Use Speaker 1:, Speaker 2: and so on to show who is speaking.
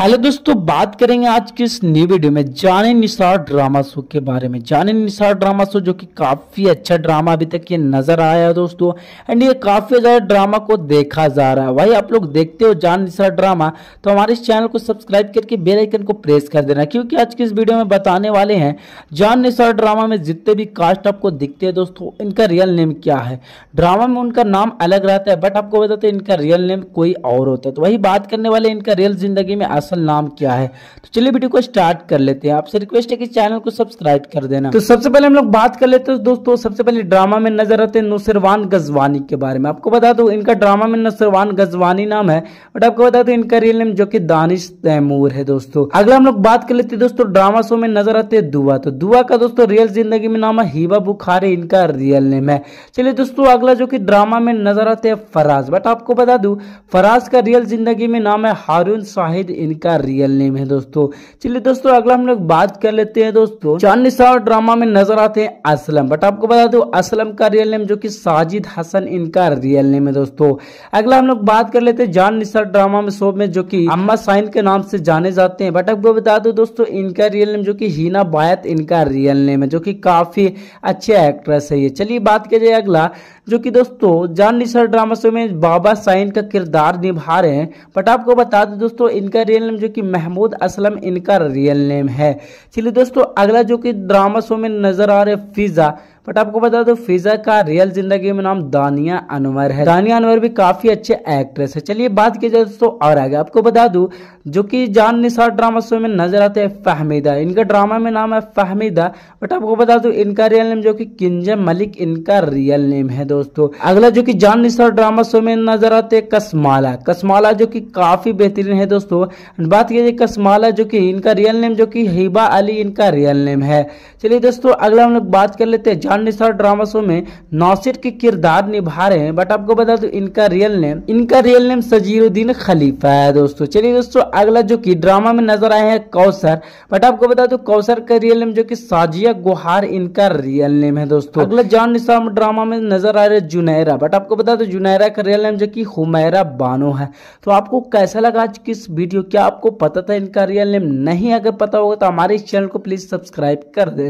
Speaker 1: hello दोस्तों बात करेंगे आज की इस न्यू वीडियो में जाने निसार ड्रामा शो के बारे में जाने निसार ड्रामा शो जो कि काफ़ी अच्छा ड्रामा अभी तक ये नज़र आया है दोस्तों एंड ये काफ़ी ज़्यादा ड्रामा को देखा जा रहा है भाई आप लोग देखते हो जान निसार ड्रामा तो हमारे इस चैनल को सब्सक्राइब करके बेल आइकन को प्रेस कर देना क्योंकि आज की इस वीडियो में बताने वाले हैं जान निसार ड्रामा में जितने भी कास्ट आपको दिखते हैं दोस्तों इनका रियल नेम क्या है ड्रामा में उनका नाम अलग रहता है बट आपको बताते हैं इनका रियल नेम कोई और होता है तो वही बात करने वाले इनका रियल जिंदगी में असल नाम क्या है तो चलिए वीडियो को स्टार्ट कर लेते हैं आपसे रिक्वेस्ट है कि चैनल को सब्सक्राइब कर देना तो सबसे पहले हम लोग बात कर लेते हैं तो दोस्तों सबसे पहले ड्रामा में नजर आते हैं नुसरवान गजवानी के बारे में आपको बता दो इनका ड्रामा में नुसरवान गजवानी नाम है बट आपको बता दो इनका रियल नेम जो की दानिश तैमूर है दोस्तों अगला हम लोग बात कर लेते हैं दोस्तों ड्रामा शो में नजर आते हैं दुआ तो दुआ का दोस्तों रियल जिंदगी में नाम है हिबा बुखारी इनका रियल नेम है चलिए दोस्तों अगला जो की ड्रामा में नजर आते हैं फराज बट आपको बता दू फराज का रियल जिंदगी में नाम है हारून शाहिद इनका रियल नेम है दोस्तों चलिए दोस्तों अगला हम लोग बात कर लेते हैं दोस्तों चांदनी साव ड्रामा में नजर आते हैं असलम बट आपको बता दो असलम का रियल नेम जो की साजिद हसन इनका रियल नेम है दोस्तों अगला हम लोग बात कर लेते हैं जान निसार ड्रामा में शो में जो की अम्मा साइन के नाम से जाने जाते हैं बट आपको बता दो दोस्तों इनका रियल नेम जो की हीना बायत इनका रियल नेम है जो की काफी अच्छे एक्ट्रेस है ये चलिए बात जाए अगला जो कि दोस्तों जान निसार ड्रामा शो में बाबा साइन का किरदार निभा रहे हैं बट आपको बता दो दोस्तों इनका रियल रियल नेम जो कि महमूद असलम इनका रियल नेम है चलिए दोस्तों अगला जो कि ड्रामा शो में नजर आ रहे फिजा बट आपको बता दो फिजा का रियल जिंदगी में नाम दानिया अनवर है दानिया अनवर भी काफी अच्छे एक्ट्रेस है चलिए बात की जाए दोस्तों और आगे आपको बता दू जो कि जान निसार ड्रामा शो में नजर आते हैं फहमीदा इनका ड्रामा में नाम है फहमीदा बट आपको बता दू इनका रियल नेम जो कि किंजम मलिक इनका रियल नेम है दोस्तों अगला जो कि जान निसार ड्रामा शो में नजर आते हैं कसमाला कसमाला जो कि काफी बेहतरीन है दोस्तों बात की जाए कसमाला जो कि इनका रियल नेम जो कि हिबा अली इनका रियल नेम है चलिए दोस्तों अगला हम लोग बात कर लेते हैं निशान निशा ड्रामा शो में नौसिर के किरदार निभा रहे हैं बट आपको बता दो इनका रियल नेम इनका रियल नेम सजीरुद्दीन खलीफा है दोस्तों चलिए दोस्तों अगला जो कि ड्रामा में नजर आए हैं कौसर बट आपको बता दो कौसर का रियल नेम जो की साजिया गुहार इनका रियल नेम है दोस्तों अगला जान निशा ड्रामा में नजर आ रहे जुनेरा बट आपको बता दो जुनेरा का रियल नेम जो की हुमैरा बानो है तो आपको कैसा लगा आज किस वीडियो क्या आपको पता था इनका रियल नेम नहीं अगर पता होगा तो हमारे इस चैनल को प्लीज सब्सक्राइब कर देना